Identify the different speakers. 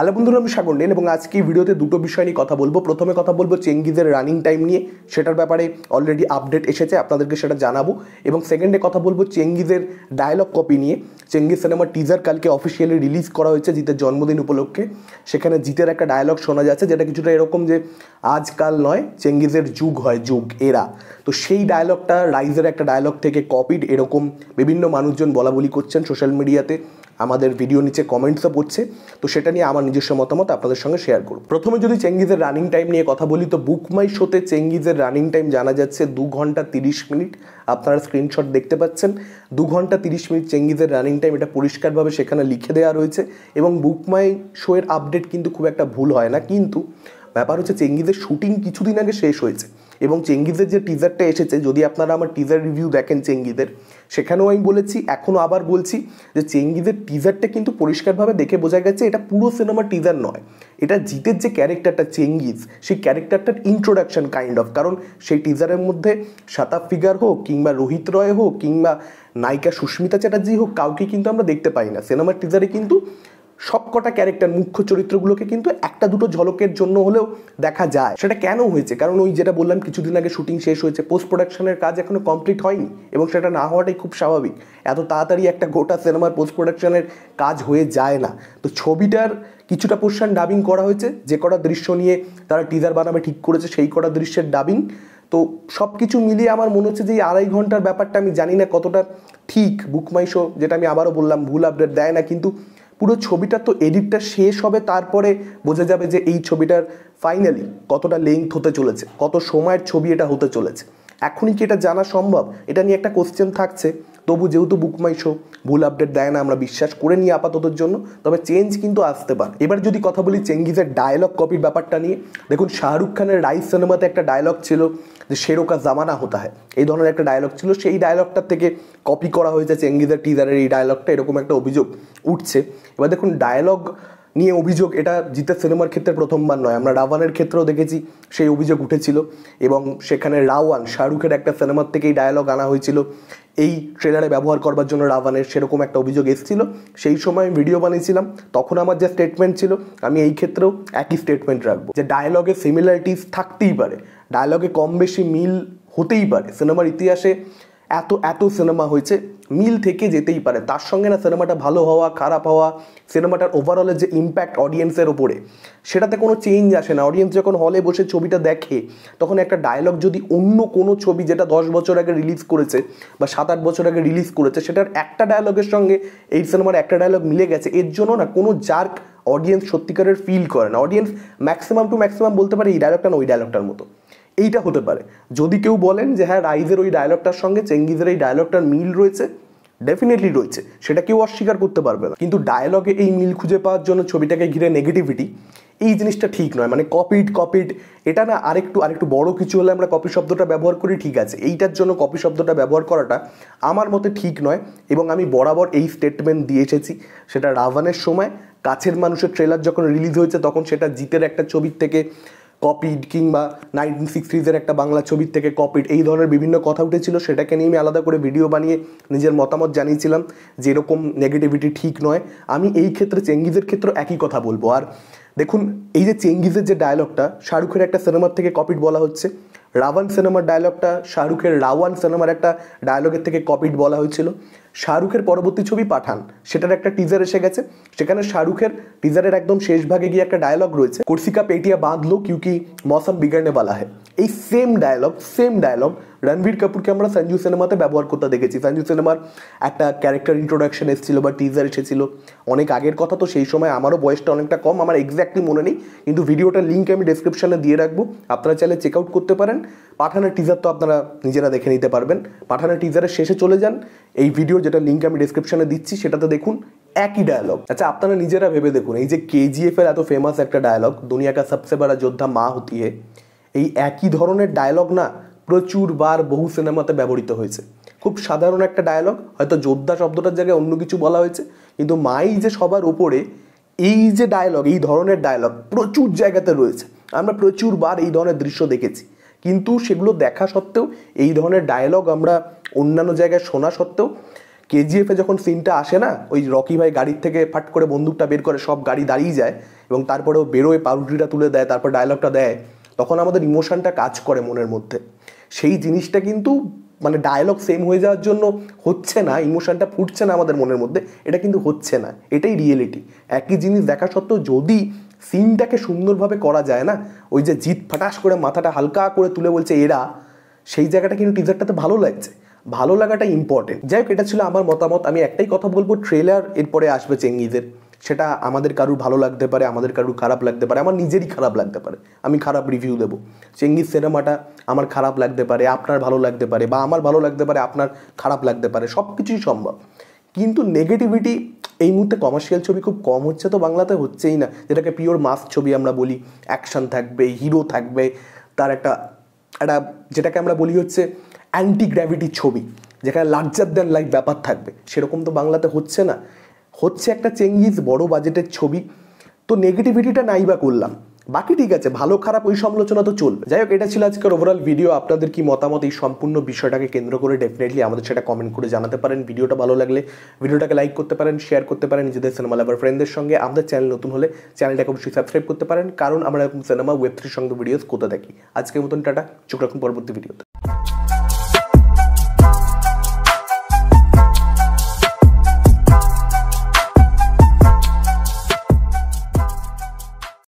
Speaker 1: hello বন্ধুরা আমি সাগর নেন এবং আজকে ভিডিওতে দুটো বিষয় নিয়ে কথা বলবো প্রথমে কথা বলবো চেঙ্গিজের রানিং টাইম নিয়ে সেটার ব্যাপারে অলরেডি আপডেট এসেছে আপনাদেরকে সেটা জানাবো এবং সেকেন্ডে কথা বলবো চেঙ্গিজের ডায়লগ কপি নিয়ে চেঙ্গিজ সিনেমার টিজার কালকে অফিসিয়ালি রিলিজ করা হয়েছে জিতের জন্মদিন উপলক্ষে সেখানে জিতের একটা ডায়লগ শোনা যাচ্ছে যেটা কিছুটা এরকম যে আজকাল নয় চেঙ্গিজের যুগ হয় যুগ এরা তো সেই ডায়লগটা রাইজের একটা ডায়ালগ থেকে কপিড এরকম বিভিন্ন মানুষজন বলা বলি করছেন সোশ্যাল মিডিয়াতে আমাদের ভিডিও নিচে কমেন্টসও পড়ছে তো সেটা নিয়ে আমার নিজস্ব মতামত আপনাদের সঙ্গে শেয়ার করব প্রথমে যদি চেঙ্গিজের রানিং টাইম নিয়ে কথা বলি তো বুকমাই শোতে চেঙ্গিজের রানিং টাইম জানা যাচ্ছে দু ঘন্টা তিরিশ মিনিট আপনারা স্ক্রিনশট দেখতে পাচ্ছেন দু ঘন্টা তিরিশ মিনিট চেঙ্গিজের রানিং টাইম এটা পরিষ্কারভাবে সেখানে লিখে দেওয়া রয়েছে এবং বুকমাই শোয়ের আপডেট কিন্তু খুব একটা ভুল হয় না কিন্তু ব্যাপার হচ্ছে চেঙ্গিজের শুটিং কিছুদিন আগে শেষ হয়েছে এবং চেঙ্গিজের যে টিজারটা এসেছে যদি আপনারা আমার টিজার রিভিউ দেখেন চেঙ্গিদের সেখানেও আমি বলেছি এখনও আবার বলছি যে চেঙ্গিজের টিজারটা কিন্তু পরিষ্কারভাবে দেখে বোঝা গেছে এটা পুরো সিনেমা টিজার নয় এটা জিতের যে ক্যারেক্টারটা চেঙ্গিজ সেই ক্যারেক্টারটার ইন্ট্রোডাকশন কাইন্ড অফ কারণ সেই টিজারের মধ্যে সাতা ফিগার হোক কিংবা রোহিত রয় হোক কিংবা নায়িকা সুস্মিতা চ্যাটার্জি হোক কাউকে কিন্তু আমরা দেখতে পাই না সিনেমার টিজারে কিন্তু সবকটা ক্যারেক্টার মুখ্য চরিত্রগুলোকে কিন্তু একটা দুটো ঝলকের জন্য হলেও দেখা যায় সেটা কেন হয়েছে কারণ ওই যেটা বললাম কিছুদিন আগে শুটিং শেষ হয়েছে পোস্ট প্রোডাকশনের কাজ এখনো কমপ্লিট হয়নি এবং সেটা না হওয়াটাই খুব স্বাভাবিক এত তাড়াতাড়ি একটা গোটা সিনেমার পোস্ট প্রোডাকশনের কাজ হয়ে যায় না তো ছবিটার কিছুটা পোর্শন ডাবিং করা হয়েছে যে কটা দৃশ্য নিয়ে তারা টিজার বানাবে ঠিক করেছে সেই কটা দৃশ্যের ডাবিং তো সব কিছু মিলিয়ে আমার মনে হচ্ছে যে এই আড়াই ঘন্টার ব্যাপারটা আমি জানি না কতটা ঠিক বুকমাইশো যেটা আমি আবারও বললাম ভুল আপডেট দেয় না কিন্তু পুরো ছবিটা তো এডিটটা শেষ হবে তারপরে বোঝা যাবে যে এই ছবিটার ফাইনালি কতটা লেন্থ হতে চলেছে কত সময়ের ছবি এটা হতে চলেছে এখনই কি এটা জানা সম্ভব এটা নিয়ে একটা কোশ্চেন থাকছে তবু যেহেতু বুকমাই শো ভুল আপডেট দেয় না আমরা বিশ্বাস করে নিই আপাততর জন্য তবে চেঞ্জ কিন্তু আসতে পারে এবার যদি কথা বলি চেঙ্গিজের ডায়লগ কপির ব্যাপারটা নিয়ে দেখুন শাহরুখ খানের রাইস সিনেমাতে একটা ডায়লগ ছিল যে শেরোকা জামানা হতা হয় এই ধরনের একটা ডায়লগ ছিল সেই ডায়লগটার থেকে কপি করা হয়েছে চেঙ্গিজের টিজারের এই ডায়লগটা এরকম একটা অভিযোগ উঠছে এবার দেখুন ডায়লগ নিয়ে অভিযোগ এটা জিতের সিনেমার ক্ষেত্রে প্রথমবার নয় আমরা রাওয়ানের ক্ষেত্রেও দেখেছি সেই অভিযোগ উঠেছিল এবং সেখানে রাওয়ান শাহরুখের একটা সিনেমার থেকেই ডায়লগ আনা হয়েছিল এই ট্রেলারে ব্যবহার করবার জন্য রাভানের সেরকম একটা অভিযোগ এসেছিল সেই সময় ভিডিও বানিয়েছিলাম তখন আমার যে স্টেটমেন্ট ছিল আমি এই ক্ষেত্রেও একই স্টেটমেন্ট রাখবো যে ডায়লগে সিমিলারিটিস থাকতেই পারে ডায়লগে কম বেশি মিল হতেই পারে সিনেমার ইতিহাসে এত এত সিনেমা হয়েছে মিল থেকে যেতেই পারে তার সঙ্গে না সিনেমাটা ভালো হওয়া খারাপ হওয়া সিনেমাটার ওভারঅলের যে ইম্প্যাক্ট অডিয়েন্সের ওপরে সেটাতে কোনো চেঞ্জ আসে না অডিয়েন্স যখন হলে বসে ছবিটা দেখে তখন একটা ডায়লগ যদি অন্য কোনো ছবি যেটা দশ বছর আগে রিলিজ করেছে বা সাত আট বছর আগে রিলিজ করেছে সেটার একটা ডায়লগের সঙ্গে এই সিনেমার একটা ডায়লগ মিলে গেছে এর জন্য না কোনো জার্ক অডিয়েন্স সত্যিকারের ফিল করে না অডিয়েন্স ম্যাক্সিমাম টু ম্যাক্সিমাম বলতে পারে এই ডায়লগটা না ওই ডায়লগটার মতো এইটা হতে পারে যদি কেউ বলেন যে হ্যাঁ রাইজের ওই ডায়লগটার সঙ্গে চেঙ্গিজের এই ডায়লগটার মিল রয়েছে ডেফিনেটলি রয়েছে সেটা কেউ অস্বীকার করতে পারবে না কিন্তু ডায়লগে এই মিল খুঁজে পাওয়ার জন্য ছবিটাকে ঘিরে নেগেটিভিটি এই জিনিসটা ঠিক নয় মানে কপিড কপিড এটা না আরেকটু আরেকটু বড় কিছু হলে আমরা কপি শব্দটা ব্যবহার করি ঠিক আছে এইটার জন্য কপি শব্দটা ব্যবহার করাটা আমার মতে ঠিক নয় এবং আমি বরাবর এই স্টেটমেন্ট দিয়ে এসেছি সেটা রাভানের সময় কাছের মানুষের ট্রেলার যখন রিলিজ হয়েছে তখন সেটা জিতের একটা ছবির থেকে কপিড কিংবা নাইনটিন সিক্সটিজের একটা বাংলা ছবির থেকে কপিড এই ধরনের বিভিন্ন কথা উঠেছিল সেটাকে নিয়ে আমি আলাদা করে ভিডিও বানিয়ে নিজের মতামত জানিয়েছিলাম যে এরকম নেগেটিভিটি ঠিক নয় আমি এই ক্ষেত্রে চেঙ্গিজের ক্ষেত্রে একই কথা বলবো আর দেখুন এই যে চেঙ্গিজের যে ডায়লগটা শাহরুখের একটা সিনেমার থেকে কপিড বলা হচ্ছে রাওয়ান সিনেমার ডায়লগটা শাহরুখের রাওয়ান সিনেমার একটা ডায়লগের থেকে কপিড বলা হয়েছিল শাহরুখের পরবর্তী ছবি পাঠান সেটার একটা টিজার এসে গেছে সেখানে শাহরুখের টিজারের একদম শেষ ভাগে গিয়ে একটা ডায়লগ রয়েছে কোর্সিকা পেটিয়া বাঁধলো কিউকি মৌসম বিগড়নে বলা হ্যাঁ এই same dialogue same dialogue Ranbir কাপুরকে আমরা সঞ্জু সিনেমাতে ব্যবহার করতে দেখেছি সঞ্জু সিনেমার একটা ক্যারেক্টার ইন্ট্রোডাকশন এসেছিল বা টিজার এসেছিল অনেক আগের কথা তো সেই সময় আমারও বয়সটা অনেকটা কম আমার এক্স্যাক্টলি মনে নেই কিন্তু ভিডিওটার লিঙ্ক আমি ডিসক্রিপশানে দিয়ে রাখবো আপনারা চাইলে চেক আউট করতে পারেন পাঠানের টিজার তো আপনারা নিজেরা দেখে নিতে পারবেন পাঠানের টিজারের শেষে চলে যান এই ভিডিও যেটা লিঙ্ক আমি ডিসক্রিপশনে দিচ্ছি সেটাতে দেখুন একই ডায়লগ আচ্ছা আপনারা নিজেরা ভেবে দেখুন এই যে কেজিএফ এর এত ফেমাস একটা ডায়লগ দুনিয়া কা সবসে বড় যোদ্ধা মা হতিয়ে এই একই ধরনের ডায়লগ না প্রচুর বার বহু সিনেমাতে ব্যবহৃত হয়েছে খুব সাধারণ একটা ডায়লগ হয়তো যোদ্ধা শব্দটার জায়গায় অন্য কিছু বলা হয়েছে কিন্তু মাই যে সবার ওপরে এই যে ডায়লগ এই ধরনের ডায়লগ প্রচুর জায়গাতে রয়েছে আমরা প্রচুর বার এই ধরনের দৃশ্য দেখেছি কিন্তু সেগুলো দেখা সত্ত্বেও এই ধরনের ডায়লগ আমরা অন্যান্য জায়গায় শোনা সত্ত্বেও কেজিএফে যখন সিনটা আসে না ওই রকি ভাই গাড়ির থেকে ফাট করে বন্দুকটা বের করে সব গাড়ি দাঁড়িয়ে যায় এবং তারপরেও বেরোয় পাউরুটিটা তুলে দেয় তারপর ডায়লগটা দেয় তখন আমাদের ইমোশনটা কাজ করে মনের মধ্যে সেই জিনিসটা কিন্তু মানে ডায়লগ সেম হয়ে যাওয়ার জন্য হচ্ছে না ইমোশনটা ফুটছে না আমাদের মনের মধ্যে এটা কিন্তু হচ্ছে না এটাই রিয়েলিটি একই জিনিস দেখা সত্ত্বেও যদি সিনটাকে সুন্দরভাবে করা যায় না ওই যে জিত ফাটাস করে মাথাটা হালকা করে তুলে বলছে এরা সেই জায়গাটা কিন্তু টিজারটাতে ভালো লাগছে ভালো লাগাটা ইম্পর্টেন্ট যাই হোক এটা ছিল আমার মতামত আমি একটাই কথা বলবো ট্রেলার এরপরে আসবে চেঙ্গিদের সেটা আমাদের কারুর ভালো লাগতে পারে আমাদের কারুর খারাপ লাগতে পারে আমার নিজেরই খারাপ লাগতে পারে আমি খারাপ রিভিউ দেবো চেঙ্গিজ সিনেমাটা আমার খারাপ লাগতে পারে আপনার ভালো লাগতে পারে বা আমার ভালো লাগতে পারে আপনার খারাপ লাগতে পারে সব কিছুই সম্ভব কিন্তু নেগেটিভিটি এই মুহূর্তে কমার্শিয়াল ছবি খুব কম হচ্ছে তো বাংলাতে হচ্ছেই না যেটাকে পিওর মাস ছবি আমরা বলি অ্যাকশান থাকবে হিরো থাকবে তার একটা একটা যেটাকে আমরা বলি হচ্ছে অ্যান্টি গ্র্যাভিটি ছবি যেখানে লার্জার দ্যান লাইফ ব্যাপার থাকবে সেরকম তো বাংলাতে হচ্ছে না হচ্ছে একটা চেঙ্গিজ বড় বাজেটের ছবি তো নেগেটিভিটিটা নাই বা করলাম বাকি ঠিক আছে ভালো খারাপ ওই সমালোচনা তো চলবে যাই হোক এটা ছিল আজকের ওভারঅল ভিডিও আপনাদের কি মতামত এই সম্পূর্ণ বিষয়টাকে কেন্দ্র করে ডেফিনেটলি আমাদের সেটা কমেন্ট করে জানাতে পারেন ভিডিওটা ভালো লাগলে ভিডিওটাকে লাইক করতে পারেন শেয়ার করতে পারেন নিজেদের সিনেমা লাভার ফ্রেন্ডদের সঙ্গে আমাদের চ্যানেল নতুন হলে চ্যানেলটাকে অবশ্যই সাবস্ক্রাইব করতে পারেন কারণ আমরা এরকম সিনেমা ওয়েব থ্রির সঙ্গে ভিডিওস করতে থাকি আজকের মতন টাটা চোখ রাখুন পরবর্তী ভিডিওতে